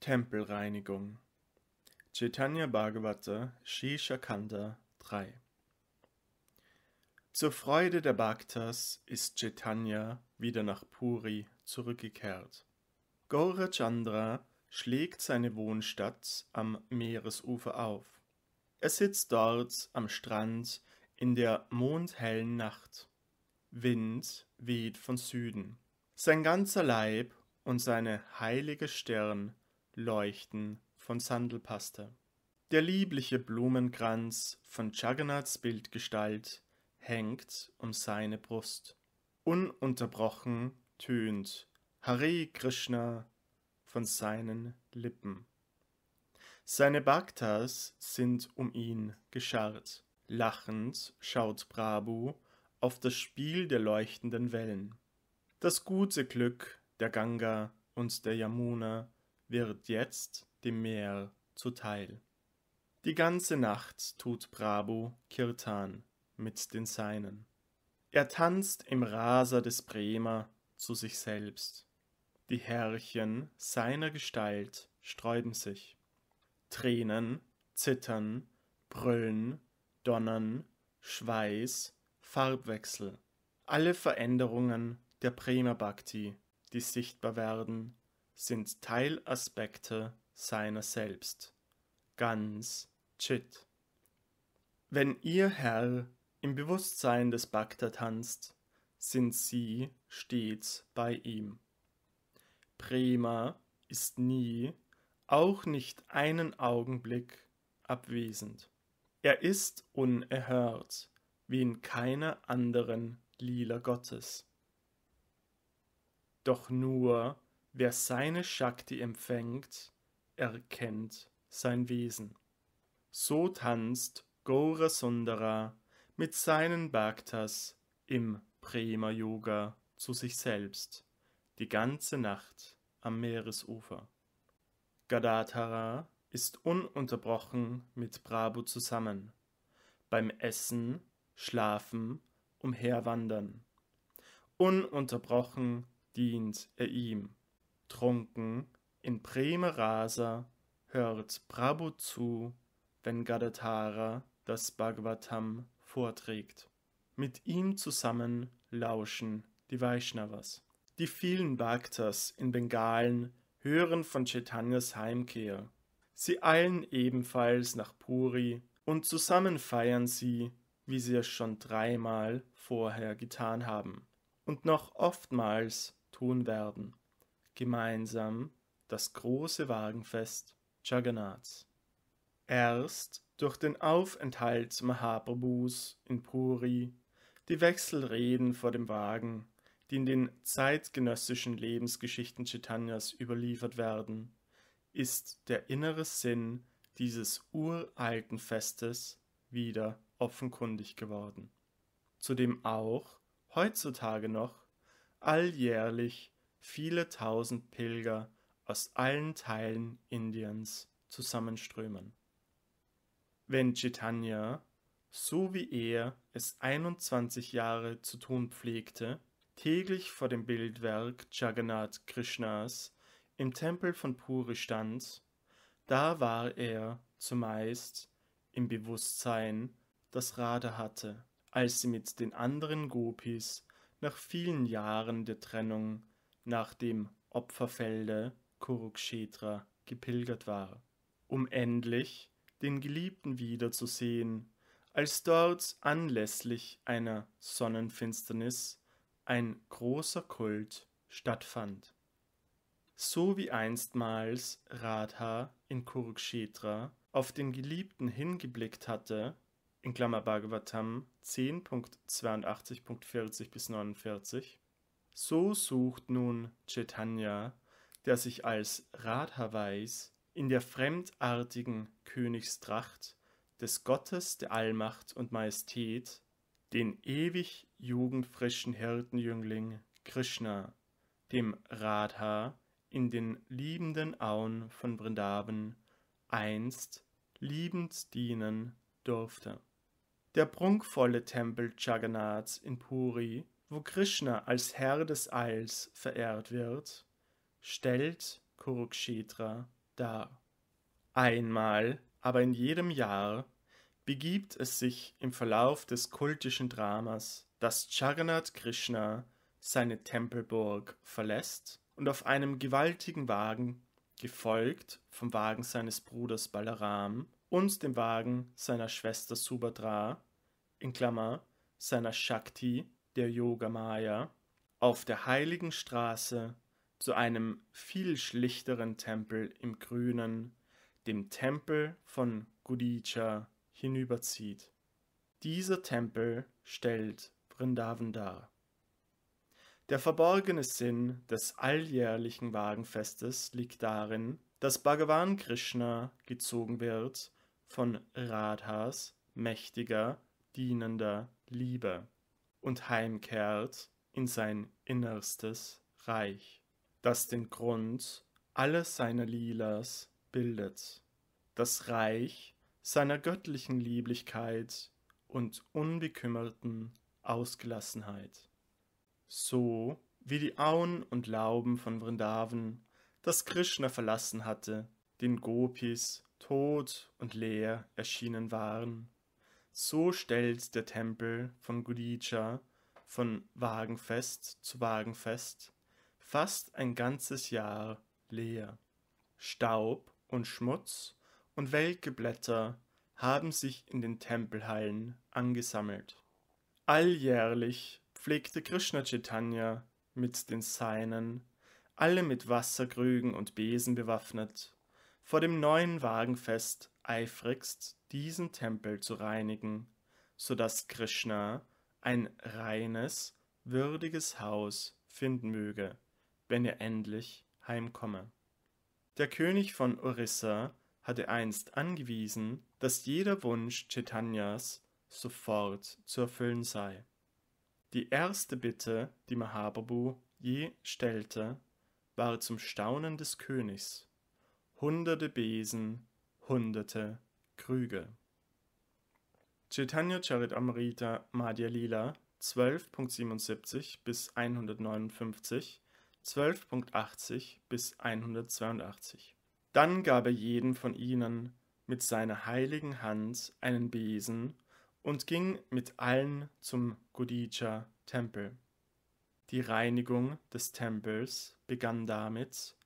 Tempelreinigung Chaitanya Bhagavata Sri Shakanda 3 Zur Freude der Bhaktas ist Chaitanya wieder nach Puri zurückgekehrt. Gaurachandra schlägt seine Wohnstadt am Meeresufer auf. Er sitzt dort am Strand in der mondhellen Nacht. Wind weht von Süden. Sein ganzer Leib und seine heilige Stirn Leuchten von Sandelpaste. Der liebliche Blumenkranz von Jagannaths Bildgestalt hängt um seine Brust. Ununterbrochen tönt Hare Krishna von seinen Lippen. Seine Bhaktas sind um ihn gescharrt. Lachend schaut Prabhu auf das Spiel der leuchtenden Wellen. Das gute Glück der Ganga und der Yamuna wird jetzt dem Meer zuteil. Die ganze Nacht tut Brabo Kirtan mit den Seinen. Er tanzt im Raser des Bremer zu sich selbst. Die Herrchen seiner Gestalt sträuben sich. Tränen, Zittern, Brüllen, Donnern, Schweiß, Farbwechsel. Alle Veränderungen der Bremer Bhakti, die sichtbar werden sind Teilaspekte seiner selbst, ganz Chit. Wenn ihr Herr im Bewusstsein des Bhakta tanzt, sind sie stets bei ihm. Prema ist nie, auch nicht einen Augenblick, abwesend. Er ist unerhört, wie in keiner anderen Lila Gottes. Doch nur Wer seine Shakti empfängt, erkennt sein Wesen. So tanzt Gaura Sundara mit seinen Bhaktas im Prema Yoga zu sich selbst, die ganze Nacht am Meeresufer. Gadadhara ist ununterbrochen mit Prabhu zusammen, beim Essen, Schlafen, Umherwandern. Ununterbrochen dient er ihm trunken in preme Rasa, hört Prabhu zu, wenn Gadatara das Bhagavatam vorträgt. Mit ihm zusammen lauschen die Vaishnavas. Die vielen Bhaktas in Bengalen hören von Chaitanyas Heimkehr. Sie eilen ebenfalls nach Puri und zusammen feiern sie, wie sie es schon dreimal vorher getan haben und noch oftmals tun werden gemeinsam das große Wagenfest Jagannaths. Erst durch den Aufenthalt Mahaprabhus in Puri, die Wechselreden vor dem Wagen, die in den zeitgenössischen Lebensgeschichten Chaitanyas überliefert werden, ist der innere Sinn dieses uralten Festes wieder offenkundig geworden, Zudem auch heutzutage noch alljährlich viele tausend Pilger aus allen Teilen Indiens zusammenströmen. Wenn Chaitanya, so wie er es 21 Jahre zu tun pflegte, täglich vor dem Bildwerk Jagannath Krishnas im Tempel von Puri stand, da war er zumeist im Bewusstsein, das Radha hatte, als sie mit den anderen Gopis nach vielen Jahren der Trennung nach dem Opferfelde Kurukshetra gepilgert war, um endlich den Geliebten wiederzusehen, als dort anlässlich einer Sonnenfinsternis ein großer Kult stattfand. So wie einstmals Radha in Kurukshetra auf den Geliebten hingeblickt hatte, in Klammer Bhagavatam 10.82.40 bis 49, so sucht nun Chaitanya, der sich als Radha weiß, in der fremdartigen Königstracht des Gottes der Allmacht und Majestät, den ewig jugendfrischen Hirtenjüngling Krishna, dem Radha, in den liebenden Auen von Vrindavan einst liebend dienen durfte. Der prunkvolle Tempel Jagannath in Puri wo Krishna als Herr des Eils verehrt wird, stellt Kurukshetra dar. Einmal, aber in jedem Jahr, begibt es sich im Verlauf des kultischen Dramas, dass Charanat Krishna seine Tempelburg verlässt und auf einem gewaltigen Wagen, gefolgt vom Wagen seines Bruders Balaram und dem Wagen seiner Schwester Subhadra, in Klammer, seiner Shakti, der Yogamaya auf der Heiligen Straße zu einem viel schlichteren Tempel im Grünen, dem Tempel von Gudija, hinüberzieht. Dieser Tempel stellt Vrindavan dar. Der verborgene Sinn des alljährlichen Wagenfestes liegt darin, dass Bhagavan Krishna gezogen wird von Radhas mächtiger, dienender Liebe und heimkehrt in sein innerstes Reich, das den Grund alles seiner Lilas bildet, das Reich seiner göttlichen Lieblichkeit und unbekümmerten Ausgelassenheit. So wie die Auen und Lauben von Vrindavan, das Krishna verlassen hatte, den Gopis tot und leer erschienen waren so stellt der Tempel von Gudija von Wagenfest zu Wagenfest fast ein ganzes Jahr leer. Staub und Schmutz und welke Blätter haben sich in den Tempelhallen angesammelt. Alljährlich pflegte Krishna Chaitanya mit den Seinen, alle mit Wasserkrügen und Besen bewaffnet, vor dem neuen Wagenfest eifrigst diesen Tempel zu reinigen, so dass Krishna ein reines, würdiges Haus finden möge, wenn er endlich heimkomme. Der König von Orissa hatte einst angewiesen, dass jeder Wunsch Chaitanyas sofort zu erfüllen sei. Die erste Bitte, die Mahaprabhu je stellte, war zum Staunen des Königs. Hunderte Besen hunderte Krüge. Chaitanya Charitamrita Madhya Lila 12.77 bis 159, 12.80 bis 182. Dann gab er jeden von ihnen mit seiner heiligen Hand einen Besen und ging mit allen zum Godicha-Tempel. Die Reinigung des Tempels begann damit,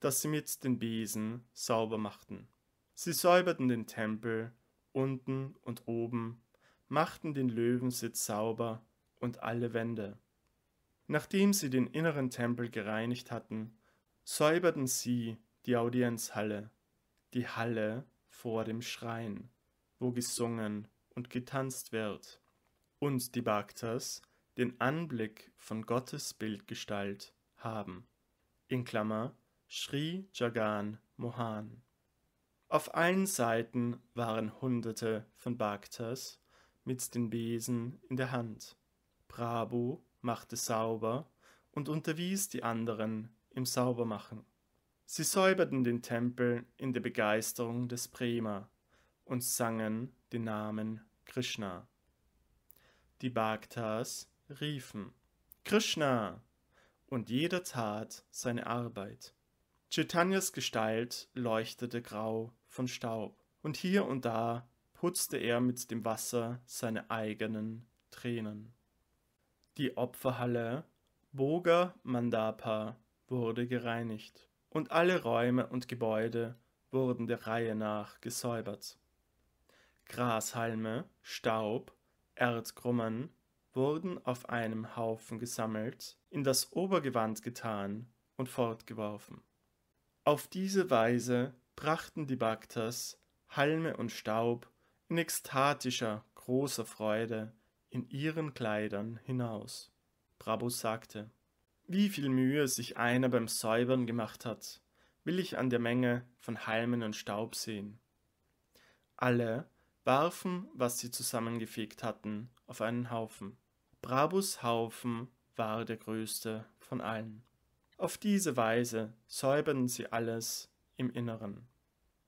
dass sie mit den Besen sauber machten. Sie säuberten den Tempel, unten und oben, machten den Löwensitz sauber und alle Wände. Nachdem sie den inneren Tempel gereinigt hatten, säuberten sie die Audienzhalle, die Halle vor dem Schrein, wo gesungen und getanzt wird, und die Bhaktas den Anblick von Gottes Bildgestalt haben. In Klammer Sri Jagan Mohan. Auf allen Seiten waren Hunderte von Bhaktas mit den Besen in der Hand. Prabhu machte sauber und unterwies die anderen im Saubermachen. Sie säuberten den Tempel in der Begeisterung des Prema und sangen den Namen Krishna. Die Bhaktas riefen Krishna und jeder tat seine Arbeit. Cetagnes Gestalt leuchtete grau von Staub, und hier und da putzte er mit dem Wasser seine eigenen Tränen. Die Opferhalle Boga Mandapa wurde gereinigt, und alle Räume und Gebäude wurden der Reihe nach gesäubert. Grashalme, Staub, Erdkrummen wurden auf einem Haufen gesammelt, in das Obergewand getan und fortgeworfen. Auf diese Weise brachten die Bhaktas Halme und Staub in ekstatischer, großer Freude in ihren Kleidern hinaus. Brabus sagte, wie viel Mühe sich einer beim Säubern gemacht hat, will ich an der Menge von Halmen und Staub sehen. Alle warfen, was sie zusammengefegt hatten, auf einen Haufen. Brabus Haufen war der größte von allen. Auf diese Weise säubern sie alles im Inneren.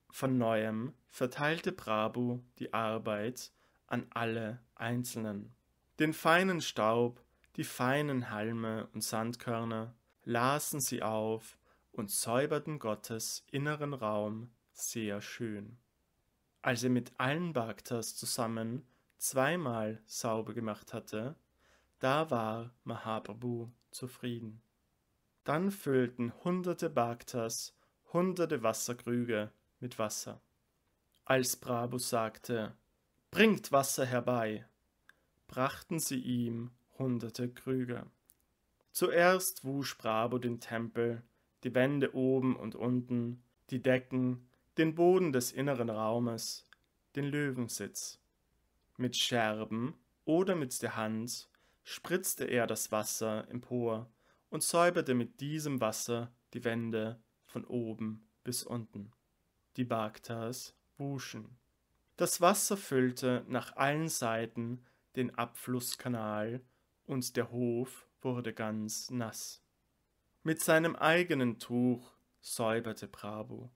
Von neuem verteilte Prabhu die Arbeit an alle Einzelnen. Den feinen Staub, die feinen Halme und Sandkörner lasen sie auf und säuberten Gottes inneren Raum sehr schön. Als er mit allen Bhaktas zusammen zweimal sauber gemacht hatte, da war Mahaprabhu zufrieden. Dann füllten hunderte Bhaktas hunderte Wasserkrüge mit Wasser. Als Brabus sagte, Bringt Wasser herbei, brachten sie ihm hunderte Krüge. Zuerst wusch Brabo den Tempel, die Wände oben und unten, die Decken, den Boden des inneren Raumes, den Löwensitz. Mit Scherben oder mit der Hand spritzte er das Wasser empor und säuberte mit diesem Wasser die Wände von oben bis unten. Die Bhaktas wuschen. Das Wasser füllte nach allen Seiten den Abflusskanal und der Hof wurde ganz nass. Mit seinem eigenen Tuch säuberte Bravo.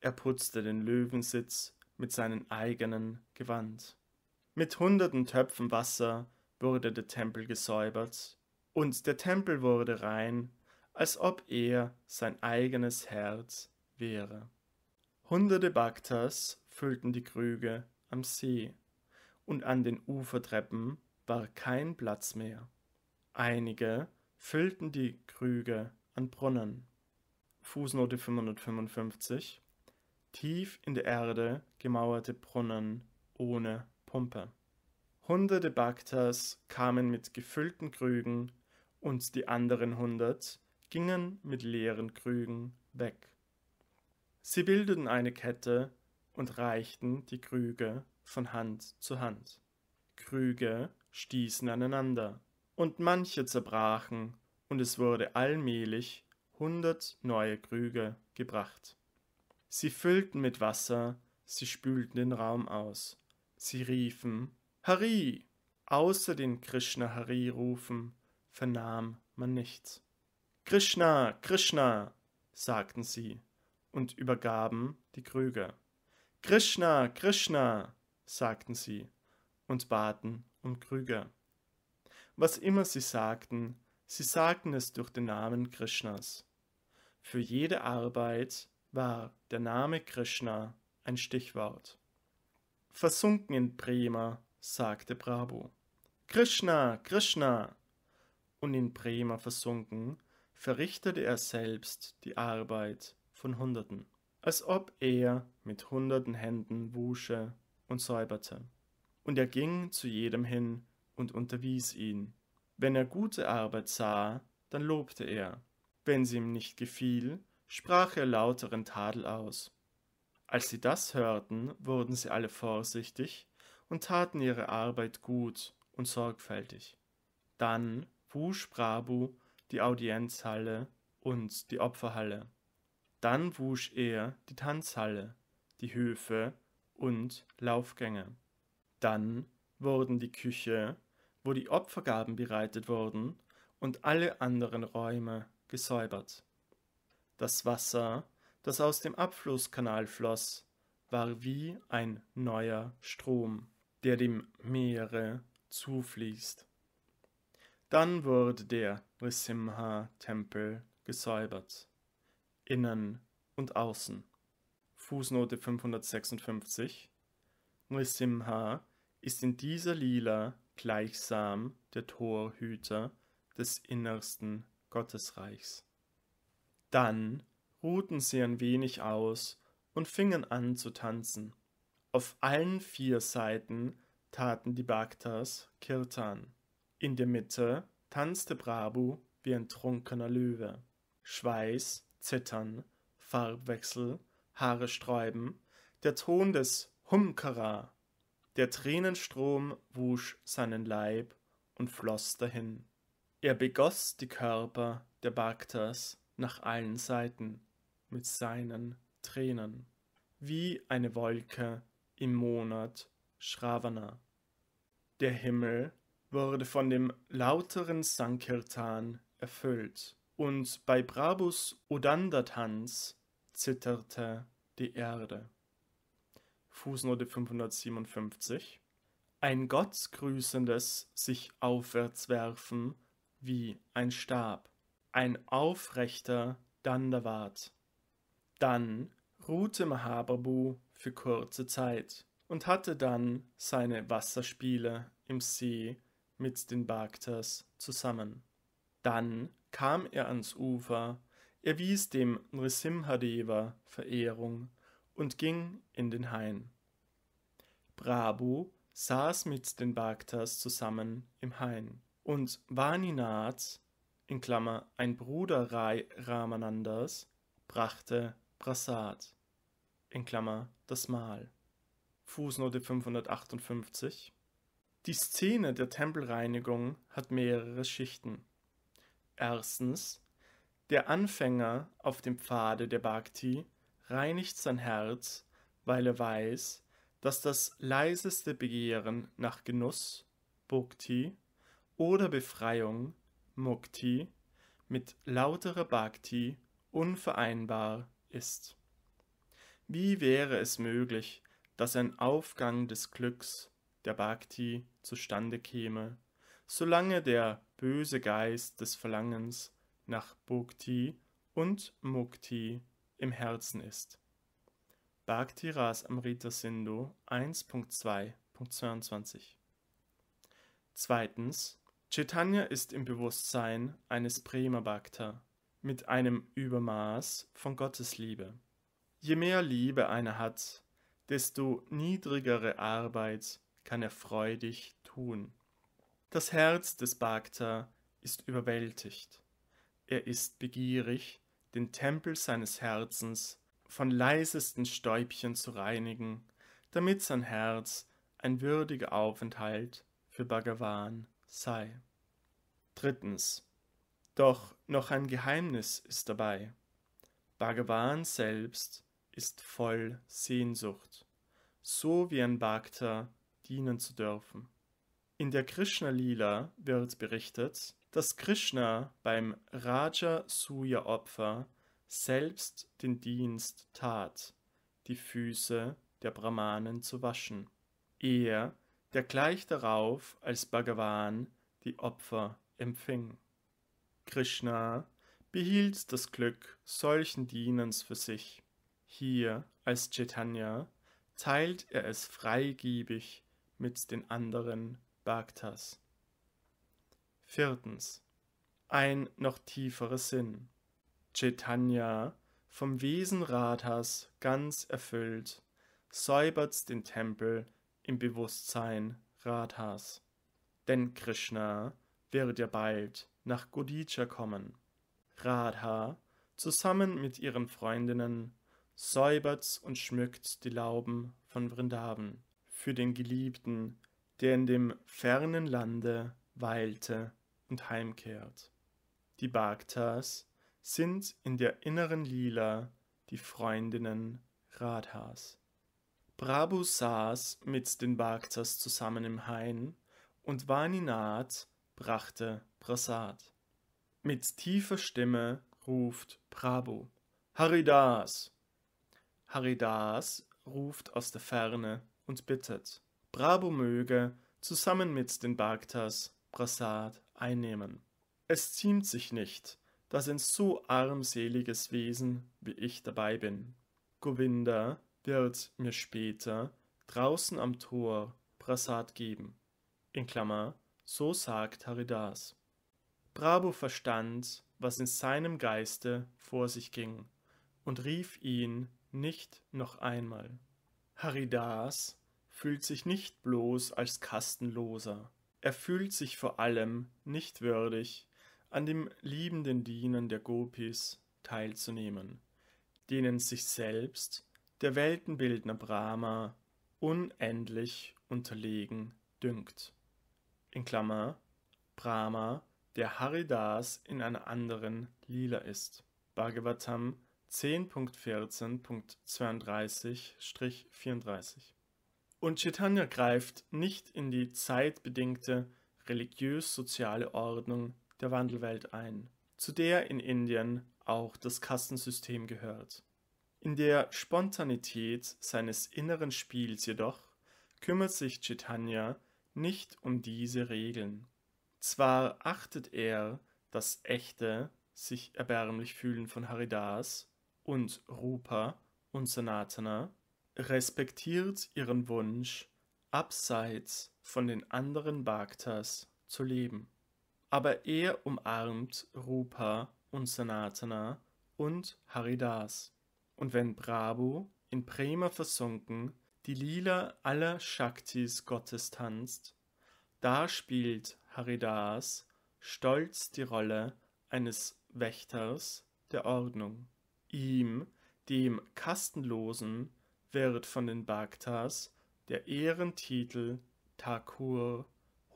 Er putzte den Löwensitz mit seinem eigenen Gewand. Mit hunderten Töpfen Wasser wurde der Tempel gesäubert und der Tempel wurde rein, als ob er sein eigenes Herz wäre. Hunderte Bhaktas füllten die Krüge am See, und an den Ufertreppen war kein Platz mehr. Einige füllten die Krüge an Brunnen. Fußnote 555 Tief in der Erde gemauerte Brunnen ohne Pumpe. Hunderte Bhaktas kamen mit gefüllten Krügen und die anderen hundert gingen mit leeren Krügen weg. Sie bildeten eine Kette und reichten die Krüge von Hand zu Hand. Krüge stießen aneinander, und manche zerbrachen, und es wurde allmählich hundert neue Krüge gebracht. Sie füllten mit Wasser, sie spülten den Raum aus. Sie riefen Hari! Außer den Krishna Hari rufen vernahm man nichts. Krishna, Krishna, sagten sie und übergaben die Krüge. Krishna, Krishna, sagten sie und baten um Krüge. Was immer sie sagten, sie sagten es durch den Namen Krishnas. Für jede Arbeit war der Name Krishna ein Stichwort. Versunken in Prema, sagte Prabhu. Krishna, Krishna, und in Bremer versunken, verrichtete er selbst die Arbeit von Hunderten, als ob er mit hunderten Händen wusche und säuberte. Und er ging zu jedem hin und unterwies ihn. Wenn er gute Arbeit sah, dann lobte er. Wenn sie ihm nicht gefiel, sprach er lauteren Tadel aus. Als sie das hörten, wurden sie alle vorsichtig und taten ihre Arbeit gut und sorgfältig. Dann wusch Brabu die Audienzhalle und die Opferhalle. Dann wusch er die Tanzhalle, die Höfe und Laufgänge. Dann wurden die Küche, wo die Opfergaben bereitet wurden, und alle anderen Räume gesäubert. Das Wasser, das aus dem Abflusskanal floss, war wie ein neuer Strom, der dem Meere zufließt. Dann wurde der Nrisimha-Tempel gesäubert, innen und außen. Fußnote 556 Nrisimha ist in dieser Lila gleichsam der Torhüter des innersten Gottesreichs. Dann ruhten sie ein wenig aus und fingen an zu tanzen. Auf allen vier Seiten taten die Bhaktas Kirtan. In der Mitte tanzte Brabu wie ein trunkener Löwe. Schweiß, Zittern, Farbwechsel, Haare sträuben, der Ton des Humkara, der Tränenstrom wusch seinen Leib und floss dahin. Er begoss die Körper der Bhaktas nach allen Seiten mit seinen Tränen, wie eine Wolke im Monat Shravana. Der Himmel wurde von dem lauteren Sankirtan erfüllt, und bei Brabus Odandertanz zitterte die Erde. Fußnote 557 Ein gottgrüßendes sich aufwärts werfen wie ein Stab, ein aufrechter Dandavat. Dann ruhte Mahababu für kurze Zeit und hatte dann seine Wasserspiele im See mit den Bhaktas zusammen. Dann kam er ans Ufer, erwies dem Nrisimhadeva Verehrung und ging in den Hain. Prabhu saß mit den Bhaktas zusammen im Hain und Vaninath, in Klammer ein Bruder Rai Ramanandas, brachte Prasad, in Klammer das Mahl. Fußnote 558 die Szene der Tempelreinigung hat mehrere Schichten. Erstens, der Anfänger auf dem Pfade der Bhakti reinigt sein Herz, weil er weiß, dass das leiseste Begehren nach Genuss, Bhakti, oder Befreiung, Mukti, mit lauterer Bhakti unvereinbar ist. Wie wäre es möglich, dass ein Aufgang des Glücks der Bhakti zustande käme, solange der böse Geist des Verlangens nach Bhakti und Mukti im Herzen ist. Bhakti Ras Amrita Sindhu 1.2.22 Zweitens, Chaitanya ist im Bewusstsein eines Prema Bhakta mit einem Übermaß von Gottesliebe. Je mehr Liebe einer hat, desto niedrigere Arbeit kann er freudig tun. Das Herz des Bhakta ist überwältigt. Er ist begierig, den Tempel seines Herzens von leisesten Stäubchen zu reinigen, damit sein Herz ein würdiger Aufenthalt für Bhagavan sei. Drittens. Doch noch ein Geheimnis ist dabei. Bhagavan selbst ist voll Sehnsucht, so wie ein Bhakta dienen zu dürfen. In der Krishna-Lila wird berichtet, dass Krishna beim Raja-Suya-Opfer selbst den Dienst tat, die Füße der Brahmanen zu waschen. Er, der gleich darauf als Bhagavan die Opfer empfing. Krishna behielt das Glück solchen Dienens für sich. Hier als Chaitanya teilt er es freigebig mit den anderen Bhaktas. Viertens. Ein noch tieferer Sinn. Chaitanya, vom Wesen Radhas ganz erfüllt, säubert den Tempel im Bewusstsein Radhas. Denn Krishna wird ja bald nach Godicha kommen. Radha, zusammen mit ihren Freundinnen, säubert und schmückt die Lauben von Vrindavan für den Geliebten, der in dem fernen Lande weilte und heimkehrt. Die Bhaktas sind in der inneren Lila die Freundinnen Radhas. Prabhu saß mit den Bhaktas zusammen im Hain und Vaninath brachte Prasad. Mit tiefer Stimme ruft Prabhu Haridas. Haridas ruft aus der Ferne und bittet, Brabo möge zusammen mit den Bhaktas Prasad einnehmen. Es ziemt sich nicht, dass ein so armseliges Wesen wie ich dabei bin. Govinda wird mir später draußen am Tor Prasad geben. In Klammer, so sagt Haridas. Brabo verstand, was in seinem Geiste vor sich ging, und rief ihn nicht noch einmal. Haridas fühlt sich nicht bloß als Kastenloser, er fühlt sich vor allem nicht würdig, an dem liebenden Dienen der Gopis teilzunehmen, denen sich selbst der Weltenbildner Brahma unendlich unterlegen dünkt. In Klammer Brahma, der Haridas in einer anderen Lila ist. Bhagavatam 10.14.32-34. Und Chaitanya greift nicht in die zeitbedingte religiös-soziale Ordnung der Wandelwelt ein, zu der in Indien auch das Kastensystem gehört. In der Spontanität seines inneren Spiels jedoch kümmert sich Chaitanya nicht um diese Regeln. Zwar achtet er das echte, sich erbärmlich fühlen von Haridas und Rupa und Sanatana respektiert ihren Wunsch, abseits von den anderen Bhaktas zu leben. Aber er umarmt Rupa und Sanatana und Haridas. Und wenn Bravo in Prema versunken die Lila aller Shaktis Gottes tanzt, da spielt Haridas stolz die Rolle eines Wächters der Ordnung. Ihm, dem Kastenlosen, wird von den Bhaktas der Ehrentitel Thakur,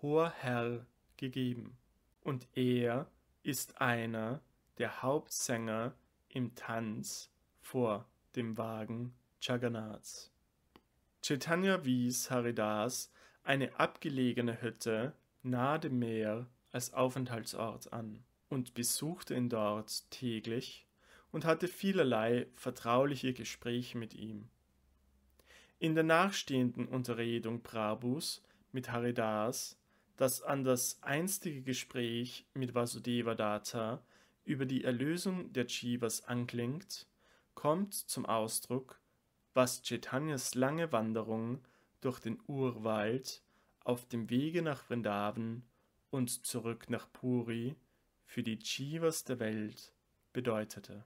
Hoher Herr, gegeben. Und er ist einer der Hauptsänger im Tanz vor dem Wagen Jagannaths. Chaitanya wies Haridas eine abgelegene Hütte nahe dem Meer als Aufenthaltsort an und besuchte ihn dort täglich und hatte vielerlei vertrauliche Gespräche mit ihm. In der nachstehenden Unterredung Prabhus mit Haridas, das an das einstige Gespräch mit Vasudevadatta über die Erlösung der Jivas anklingt, kommt zum Ausdruck, was Chaitanyas lange Wanderung durch den Urwald auf dem Wege nach Vrindavan und zurück nach Puri für die Chivas der Welt bedeutete.